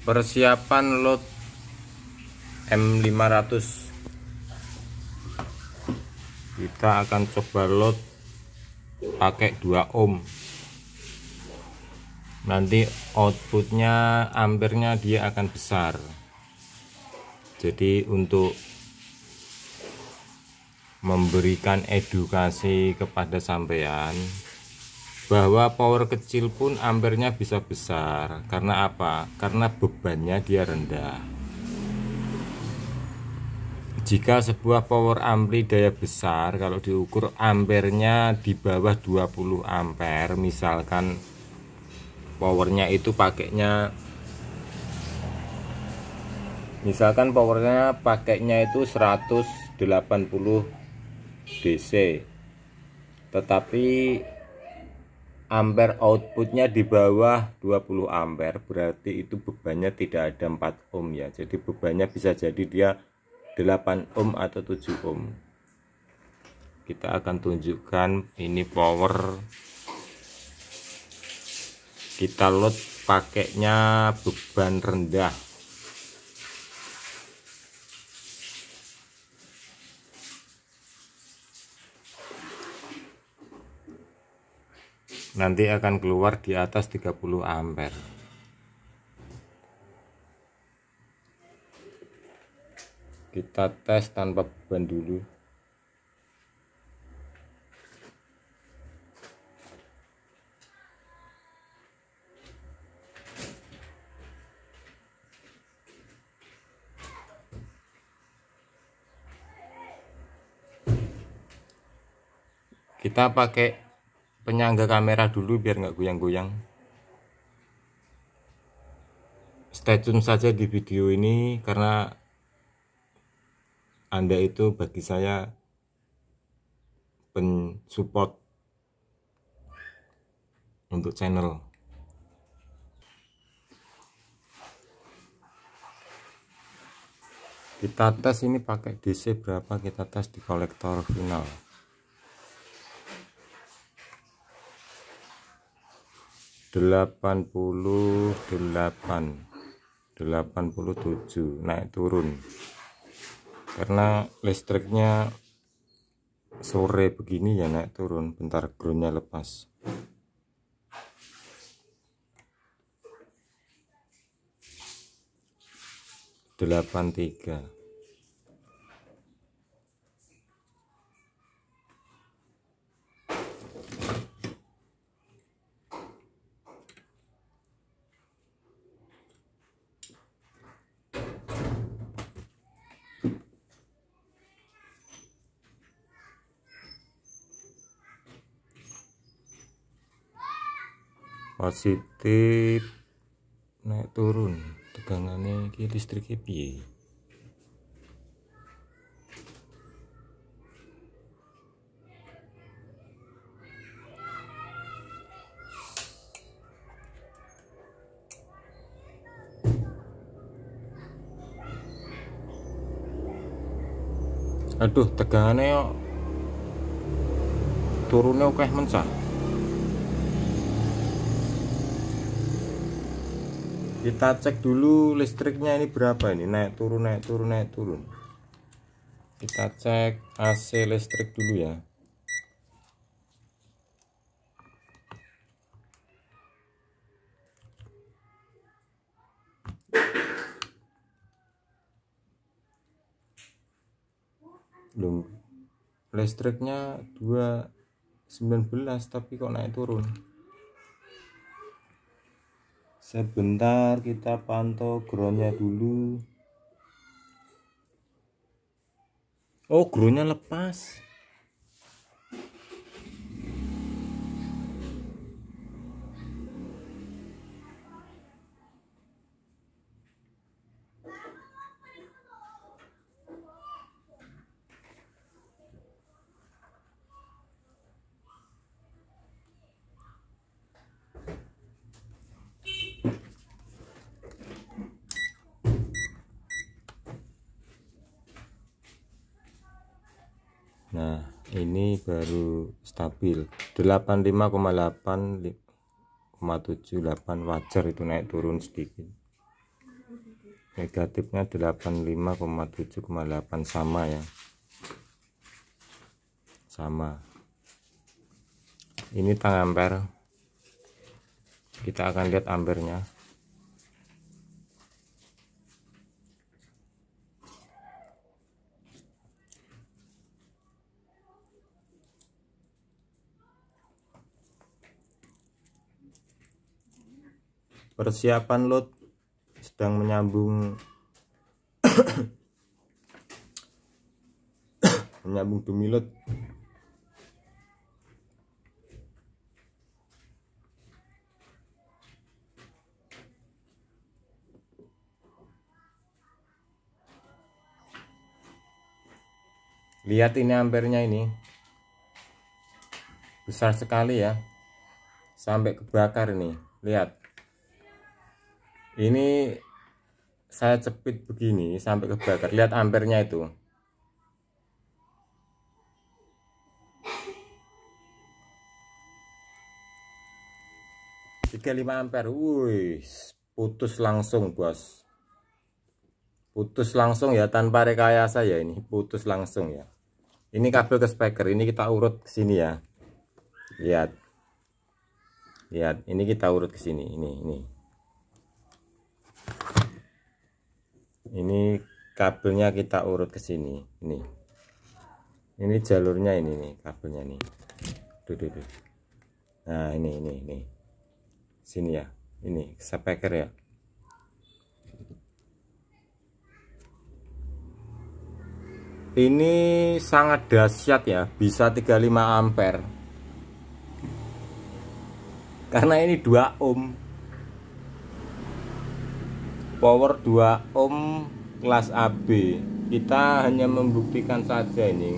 persiapan load M500 kita akan coba load pakai 2 ohm nanti outputnya ampernya dia akan besar jadi untuk memberikan edukasi kepada sampean bahwa power kecil pun ampernya bisa besar karena apa? karena bebannya dia rendah jika sebuah power ampli daya besar kalau diukur ampernya di bawah 20 ampere misalkan powernya itu pakainya misalkan powernya pakainya itu 180 DC tetapi ampere outputnya di bawah 20 ampere berarti itu bebannya tidak ada 4 ohm ya jadi bebannya bisa jadi dia 8 ohm atau 7 ohm kita akan tunjukkan ini power kita load pakainya beban rendah nanti akan keluar di atas 30 ampere kita tes tanpa beban dulu kita pakai penyangga kamera dulu biar nggak goyang-goyang stay tune saja di video ini karena anda itu bagi saya pen support untuk channel kita tes ini pakai DC berapa kita tes di kolektor final 88 87 naik turun karena listriknya sore begini ya naik turun bentar groundnya lepas delapan tiga positif naik turun tegangannya ini listriknya piye aduh tegangannya turunnya oke mencah kita cek dulu listriknya ini berapa ini naik turun naik turun naik turun kita cek AC listrik dulu ya belum listriknya 219 tapi kok naik turun sebentar kita pantau groundnya dulu oh groundnya lepas nah ini baru stabil 85,8,78 wajar itu naik turun sedikit negatifnya 85,7,8 sama ya sama ini tang ampere kita akan lihat ampernya persiapan load sedang menyambung menyambung demi load lihat ini ampernya ini besar sekali ya sampai kebakar nih lihat ini saya cepit begini sampai ke kebakar lihat ampernya itu tiga lima ampere Wuih, putus langsung bos putus langsung ya tanpa rekayasa ya ini putus langsung ya ini kabel ke speaker ini kita urut ke sini ya lihat lihat ini kita urut ke sini ini ini ini kabelnya kita urut ke sini ini ini jalurnya ini nih kabelnya nih duh, duh, duh. nah ini ini ini sini ya ini speaker ya ini sangat dahsyat ya bisa 35 ampere karena ini 2 ohm power 2 ohm kelas AB kita hanya membuktikan saja ini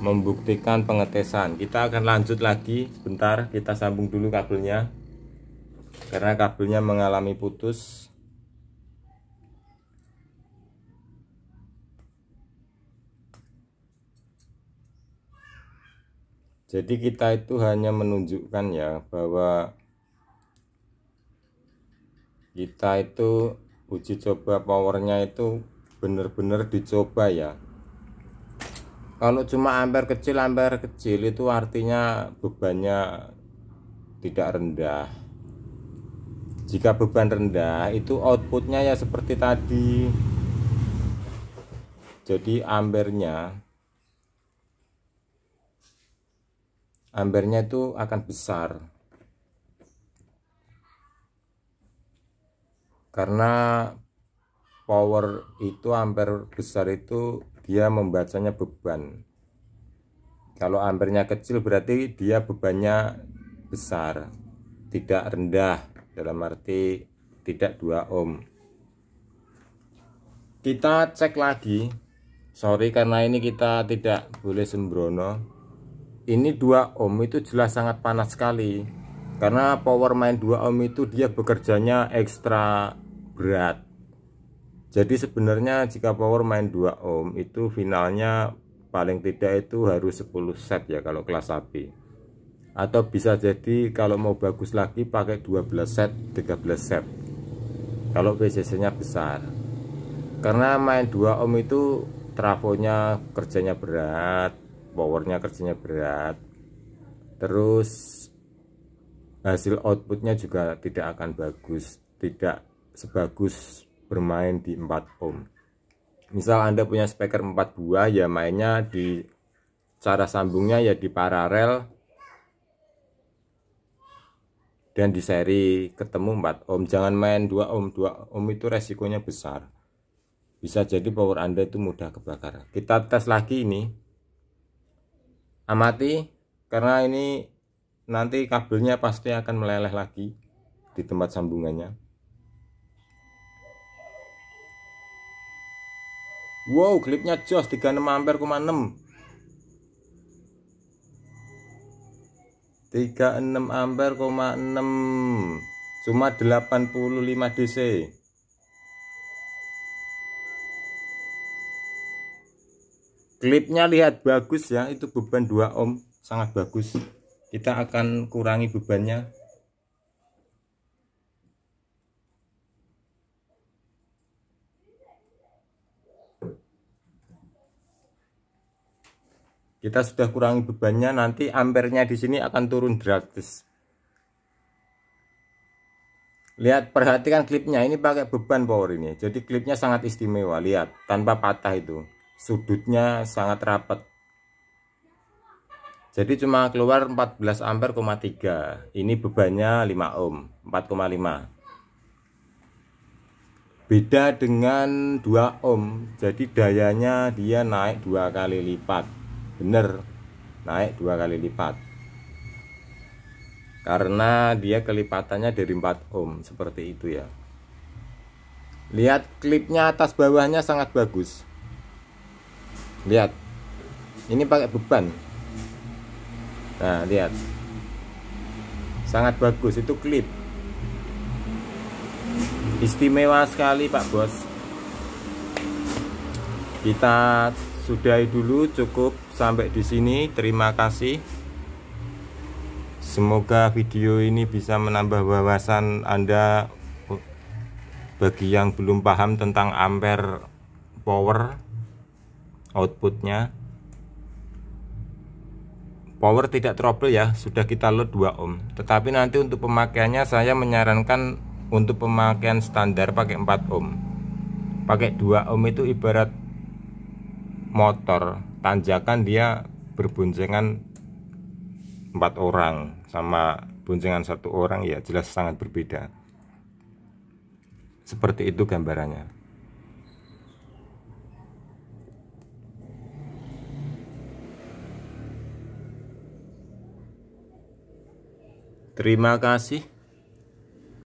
membuktikan pengetesan kita akan lanjut lagi sebentar kita sambung dulu kabelnya karena kabelnya mengalami putus jadi kita itu hanya menunjukkan ya bahwa kita itu uji coba powernya itu benar-benar dicoba ya kalau cuma ampere kecil ampere kecil itu artinya bebannya tidak rendah jika beban rendah itu outputnya ya seperti tadi jadi ambernya, ambernya itu akan besar karena power itu ampere besar itu dia membacanya beban kalau ampernya kecil berarti dia bebannya besar tidak rendah dalam arti tidak 2 ohm kita cek lagi sorry karena ini kita tidak boleh sembrono ini 2 ohm itu jelas sangat panas sekali karena power main 2 ohm itu dia bekerjanya ekstra berat jadi sebenarnya jika power main 2 ohm itu finalnya paling tidak itu harus 10 set ya kalau kelas AB atau bisa jadi kalau mau bagus lagi pakai 12 set 13 set kalau PCC nya besar karena main 2 ohm itu trafonya kerjanya berat powernya kerjanya berat terus hasil outputnya juga tidak akan bagus tidak sebagus bermain di 4 ohm misal anda punya speaker 4 buah ya mainnya di cara sambungnya ya di paralel dan di seri ketemu 4 ohm jangan main 2 ohm 2 ohm itu resikonya besar bisa jadi power anda itu mudah kebakar kita tes lagi ini amati karena ini nanti kabelnya pasti akan meleleh lagi di tempat sambungannya Wow, klipnya jos 36 ampere koma 6. 36 ampere koma 6 cuma 85 DC klipnya lihat bagus ya itu beban 2 ohm sangat bagus kita akan kurangi bebannya kita sudah kurangi bebannya nanti ampernya di sini akan turun drastis lihat perhatikan klipnya ini pakai beban power ini jadi klipnya sangat istimewa lihat tanpa patah itu sudutnya sangat rapat jadi cuma keluar 14 ampere koma 3 ini bebannya 5 ohm 4,5 beda dengan 2 ohm jadi dayanya dia naik dua kali lipat benar naik dua kali lipat karena dia kelipatannya dari 4 ohm seperti itu ya lihat klipnya atas bawahnya sangat bagus lihat ini pakai beban nah lihat sangat bagus itu klip istimewa sekali Pak Bos kita sudahi dulu cukup sampai di sini terima kasih semoga video ini bisa menambah wawasan Anda bagi yang belum paham tentang ampere power outputnya power tidak trouble ya sudah kita load 2 ohm tetapi nanti untuk pemakaiannya saya menyarankan untuk pemakaian standar pakai 4 ohm pakai 2 ohm itu ibarat motor tanjakan dia berboncengan empat orang sama boncengan satu orang ya jelas sangat berbeda seperti itu gambarannya terima kasih